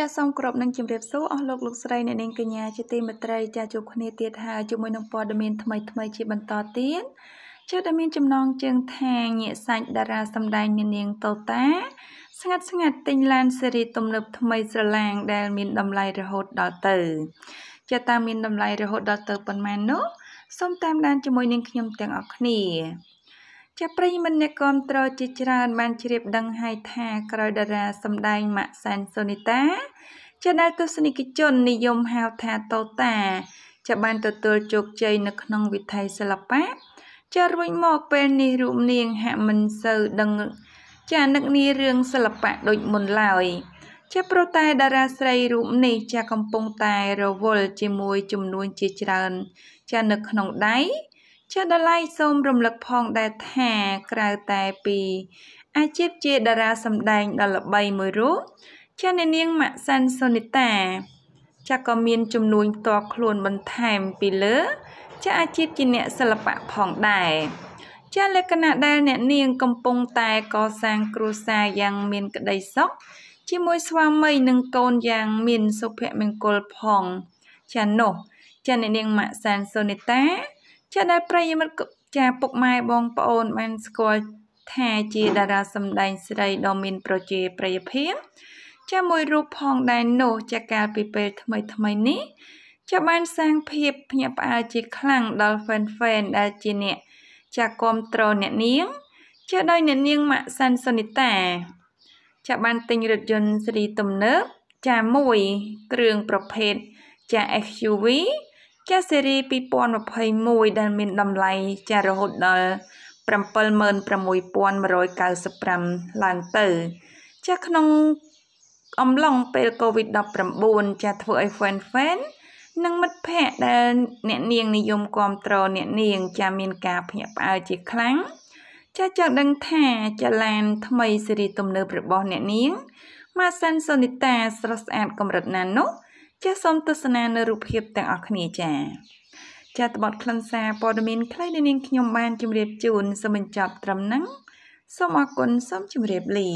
ចាសសូមគោរពនឹងជម្រាបសួរអស់លោកលោកស្រីអ្នកនាងកញ្ញាជាទីមេត្រីចាសជួបគ្នាទៀតហើយជាមួយនឹងព័ត៌មានថ្មីថ្មីជាបន្តទៀតចាសដែលមានចំណងជើងថាញាក់សាច់តារាសម្ដែងអ្នកនាងតូតា ស្ងាត់ស្ងាត់ទិញឡានស៊េរីទំនើបថ្មីស្រឡាង ដែលមានតម្លៃរហូតដល់ទៅចាសតើមានតម្លៃរហូតដល់ទៅប៉ុន្មាននោះសូមតាមដានជាមួយនឹងខ្ញុំទាំងអស់គ្នាចាប្រិយមិត្តអ្នកគ្រប់ត្រជាច្រើនបានជ្រាប ដឹងហើយថាក្រោយតារាសម្ដែងម៉ាក់សានសូនីតាចាដែលទស្សនិកជននិយមហៅថាតូតាចាបាន ទទួលជោគជ័យនៅក្នុងវិថីសិល្បៈចារួចមកពេលនេះរូបនាងហាក់មិនសូវដឹងចានឹកនារឿងសិល្បៈដូចមុនឡើយ ជាប្រតែតារាស្រីរូបនេះចាកំពុងតែរវល់ជាមួយចំនួនជាច្រើនចានៅក្នុងដៃជាដលៃសូមរំលឹកផងដែរថាក្រៅតែពី អាជីពជាតារាសម្ដែងដ៏ល្បីមួយរូបជាអ្នកនាងម៉ាក់សាន់សូនីតាចាក៏មានចំនួនផ្ទាល់ខ្លួនបន្ថែមពីលើ ចាអាជីពជាអ្នកសិល្បៈផងដែរជាលក្ខណៈដែលអ្នកនាងកំពុងតែកសាងគ្រួសារយ៉ាងមានក្តីសុខជាមួយស្វាមីនិងកូនយ៉ាងមានសុភមង្គលផងចានោះចាអ្នកនាងម៉ាក់សានសូនីតាចាដែលប្រិយមិត្តចាពុកម៉ែបងប្អូនបានស្គាល់ថាជាតារាសម្ដែងស្រីដ៏មានប្រជាប្រិយភាពចាមួយរូបផងដែរនោះ ចាកាលពីពេលថ្មីថ្មីនេះចាបានសាងភាពភ្ញាក់ផ្អើលជាខ្លាំងដល់ fan fan ដែលជាអ្នក ចាគ្រប់គ្រងអ្នកនាងជាដោយអ្នកនាងម៉ាក់សាន់សុនីតាចាបានទិញរថយន្តស៊េរីទំនើបចាមួយគ្រឿងប្រភេទចា SUV ផ្ទះស៊េរី2021ដែលមានតម្លៃចាស់រហូតដល់76195ឡើងទៅចាស់ក្នុងអំឡុងពេល COVID-19 ចាស់ធ្វើឲ្យ fan fan និងមិត្តភ័ក្តិដែល អ្នកនាងនិយមគ្រប់គ្រងអ្នកនាង ចាមានការភ្ញាក់ផ្អើលជាខ្លាំងចាចង់ដឹងថាចលានថ្មីស៊េរីទំនើបរបស់ អ្នកនាងម៉ាសិនសូនីតាស្រស់ស្អាតកម្រិតណានោះចាសសូមទស្សនានៅរូបភាពទាំងអស់គ្នាចា៎ចាតបត់ខ្លឹមសារព័ត៌មានខ្លីនៃនាងខ្ញុំបាន ជម្រាបជូនសូមបញ្ចប់ត្រឹមហ្នឹងសូមអរគុណសូមជម្រាបលា